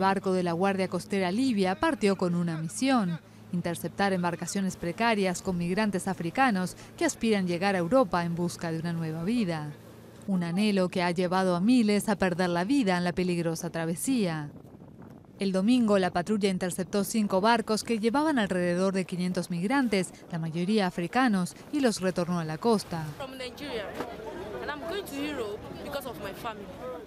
barco de la Guardia Costera Libia partió con una misión, interceptar embarcaciones precarias con migrantes africanos que aspiran llegar a Europa en busca de una nueva vida. Un anhelo que ha llevado a miles a perder la vida en la peligrosa travesía. El domingo la patrulla interceptó cinco barcos que llevaban alrededor de 500 migrantes, la mayoría africanos, y los retornó a la costa.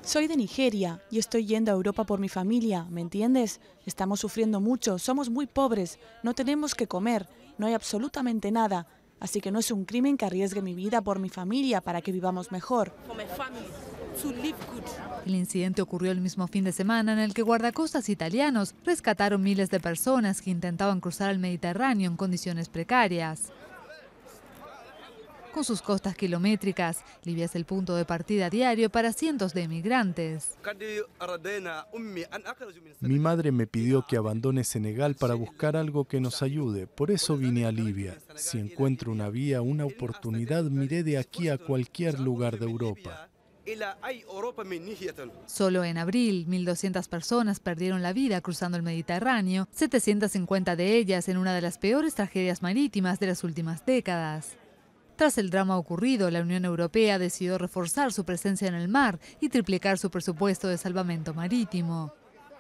Soy de Nigeria y estoy yendo a Europa por mi familia, ¿me entiendes? Estamos sufriendo mucho, somos muy pobres, no tenemos que comer, no hay absolutamente nada. Así que no es un crimen que arriesgue mi vida por mi familia para que vivamos mejor. El incidente ocurrió el mismo fin de semana en el que guardacostas italianos rescataron miles de personas que intentaban cruzar el Mediterráneo en condiciones precarias. Con sus costas kilométricas, Libia es el punto de partida diario para cientos de emigrantes. Mi madre me pidió que abandone Senegal para buscar algo que nos ayude, por eso vine a Libia. Si encuentro una vía, una oportunidad, miré de aquí a cualquier lugar de Europa. Solo en abril, 1.200 personas perdieron la vida cruzando el Mediterráneo, 750 de ellas en una de las peores tragedias marítimas de las últimas décadas. Tras el drama ocurrido, la Unión Europea decidió reforzar su presencia en el mar y triplicar su presupuesto de salvamento marítimo.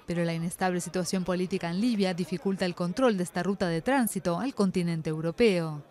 Pero la inestable situación política en Libia dificulta el control de esta ruta de tránsito al continente europeo.